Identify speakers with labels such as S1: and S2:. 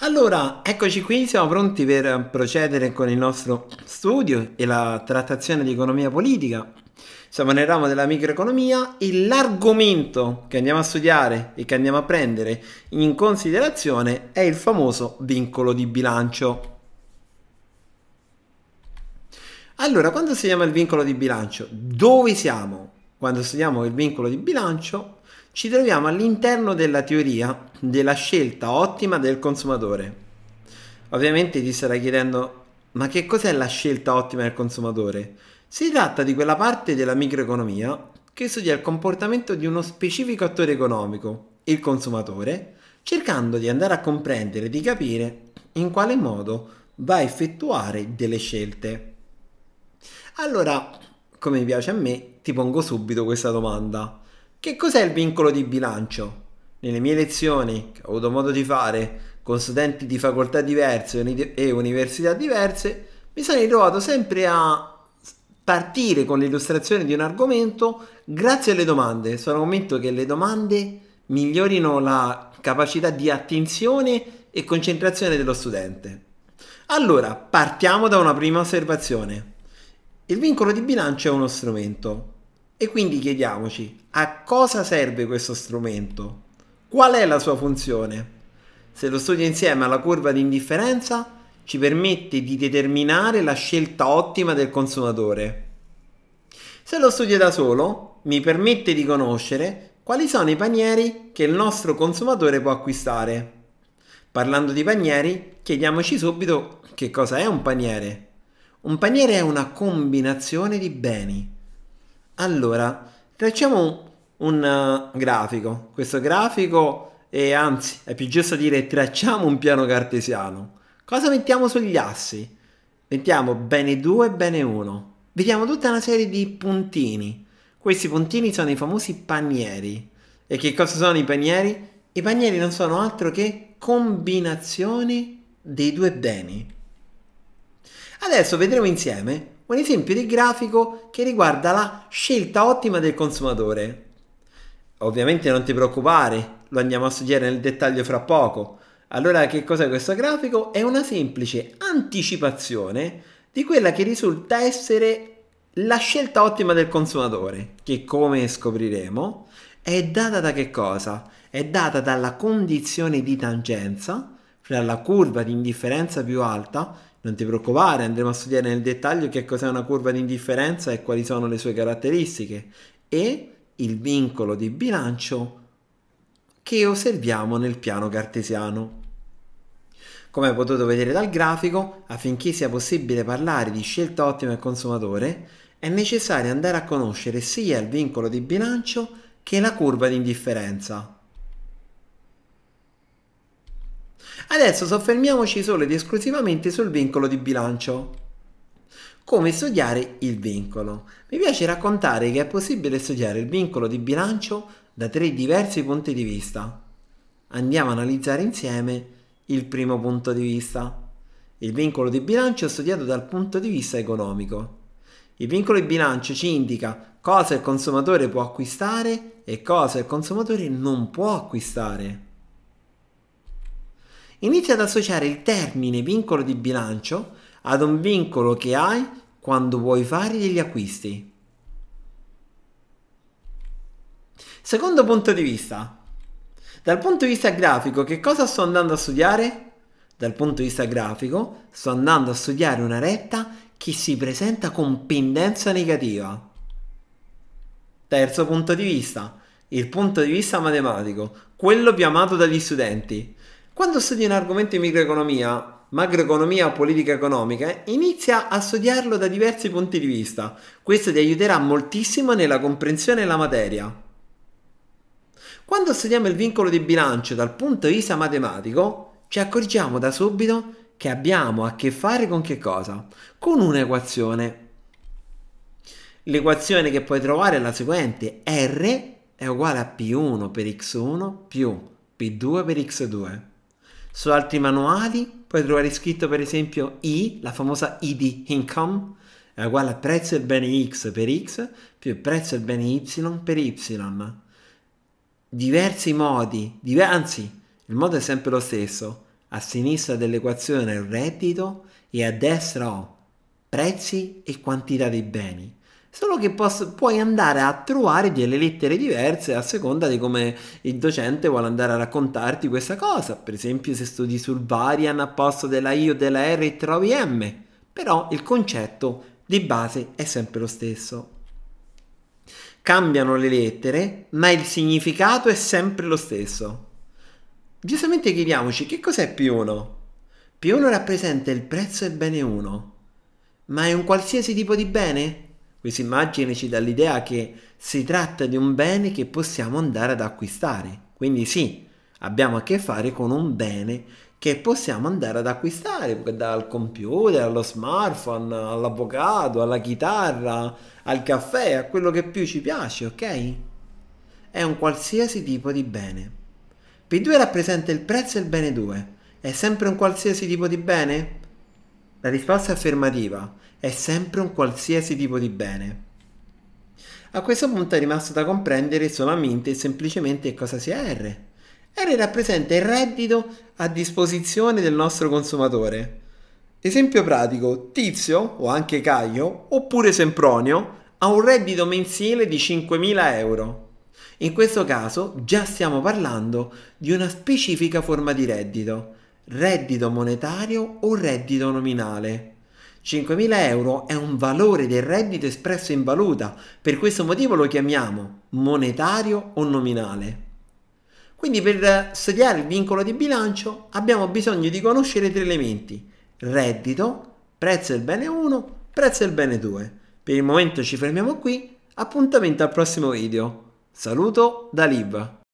S1: Allora, eccoci qui, siamo pronti per procedere con il nostro studio e la trattazione di economia politica. Siamo nel ramo della microeconomia e l'argomento che andiamo a studiare e che andiamo a prendere in considerazione è il famoso vincolo di bilancio. Allora, quando si chiama il vincolo di bilancio, dove siamo? quando studiamo il vincolo di bilancio, ci troviamo all'interno della teoria della scelta ottima del consumatore. Ovviamente ti starai chiedendo, ma che cos'è la scelta ottima del consumatore? Si tratta di quella parte della microeconomia che studia il comportamento di uno specifico attore economico, il consumatore, cercando di andare a comprendere e di capire in quale modo va a effettuare delle scelte. Allora, come piace a me, ti pongo subito questa domanda. Che cos'è il vincolo di bilancio? Nelle mie lezioni che ho avuto modo di fare con studenti di facoltà diverse e università diverse, mi sono ritrovato sempre a partire con l'illustrazione di un argomento grazie alle domande. Sono convinto che le domande migliorino la capacità di attenzione e concentrazione dello studente. Allora, partiamo da una prima osservazione. Il vincolo di bilancio è uno strumento e quindi chiediamoci a cosa serve questo strumento, qual è la sua funzione. Se lo studio insieme alla curva di indifferenza ci permette di determinare la scelta ottima del consumatore. Se lo studio da solo mi permette di conoscere quali sono i panieri che il nostro consumatore può acquistare. Parlando di panieri, chiediamoci subito che cosa è un paniere un paniere è una combinazione di beni. Allora, tracciamo un, uh, grafico. Questo grafico e anzi, è più giusto dire tracciamo un piano cartesiano. Cosa mettiamo sugli assi? Mettiamo bene 2 e bene 1. Vediamo tutta una serie di puntini. Questi puntini sono i famosi panieri. E che cosa sono i panieri? I panieri non sono altro che combinazioni dei due beni. Adesso vedremo insieme un esempio di grafico che riguarda la scelta ottima del consumatore. Ovviamente non ti preoccupare, lo andiamo a studiare nel dettaglio fra poco. Allora che cos'è questo grafico? È una semplice anticipazione di quella che risulta essere la scelta ottima del consumatore, che come scopriremo è data da che cosa? È data dalla condizione di tangenza cioè la curva di indifferenza più alta non ti preoccupare, andremo a studiare nel dettaglio che cos'è una curva di indifferenza e quali sono le sue caratteristiche e il vincolo di bilancio che osserviamo nel piano cartesiano. Come potete vedere dal grafico, affinché sia possibile parlare di scelta ottima al consumatore, è necessario andare a conoscere sia il vincolo di bilancio che la curva di indifferenza. Adesso soffermiamoci solo ed esclusivamente sul vincolo di bilancio. Come studiare il vincolo? Mi piace raccontare che è possibile studiare il vincolo di bilancio da tre diversi punti di vista. Andiamo a analizzare insieme il primo punto di vista. Il vincolo di bilancio è studiato dal punto di vista economico. Il vincolo di bilancio ci indica cosa il consumatore può acquistare e cosa il consumatore non può acquistare inizia ad associare il termine vincolo di bilancio ad un vincolo che hai quando vuoi fare degli acquisti. Secondo punto di vista. Dal punto di vista grafico, che cosa sto andando a studiare? Dal punto di vista grafico, sto andando a studiare una retta che si presenta con pendenza negativa. Terzo punto di vista, il punto di vista matematico, quello più amato dagli studenti. Quando studi un argomento di microeconomia, macroeconomia o politica economica, inizia a studiarlo da diversi punti di vista. Questo ti aiuterà moltissimo nella comprensione della materia. Quando studiamo il vincolo di bilancio dal punto di vista matematico, ci accorgiamo da subito che abbiamo a che fare con che cosa? Con un'equazione. L'equazione che puoi trovare è la seguente, R è uguale a P1 per X1 più P2 per X2. Su altri manuali puoi trovare scritto per esempio I, la famosa I di income, è uguale a prezzo del bene X per X più prezzo del bene Y per Y. Diversi modi, diver- anzi, il modo è sempre lo stesso. A sinistra dell'equazione il reddito e a destra ho prezzi e quantità dei beni solo che posso, puoi andare a trovare delle lettere diverse a seconda di come il docente vuole andare a raccontarti questa cosa. Per esempio, se studi sul Varian a posto della I o della R trovi M, però il concetto di base è sempre lo stesso. Cambiano le lettere, ma il significato è sempre lo stesso. Giustamente chiediamoci che cos'è P1? P1 rappresenta il prezzo del bene 1, ma è un qualsiasi tipo di bene? Questa immagine ci dà l'idea che si tratta di un bene che possiamo andare ad acquistare. Quindi sì, abbiamo a che fare con un bene che possiamo andare ad acquistare dal computer allo smartphone, all'avvocato, alla chitarra, al caffè, a quello che più ci piace, ok? È un qualsiasi tipo di bene. P2 rappresenta il prezzo e il bene 2. È sempre un qualsiasi tipo di bene? La risposta è affermativa è sempre un qualsiasi tipo di bene. A questo punto è rimasto da comprendere solamente e semplicemente cosa sia R. R rappresenta il reddito a disposizione del nostro consumatore. Esempio pratico, Tizio o anche Caio oppure Sempronio ha un reddito mensile di 5.000 euro. In questo caso già stiamo parlando di una specifica forma di reddito, reddito monetario o reddito nominale. 5.000 euro è un valore del reddito espresso in valuta, per questo motivo lo chiamiamo monetario o nominale. Quindi per studiare il vincolo di bilancio abbiamo bisogno di conoscere tre elementi, reddito, prezzo del bene 1, prezzo del bene 2. Per il momento ci fermiamo qui, appuntamento al prossimo video. Saluto da Lib.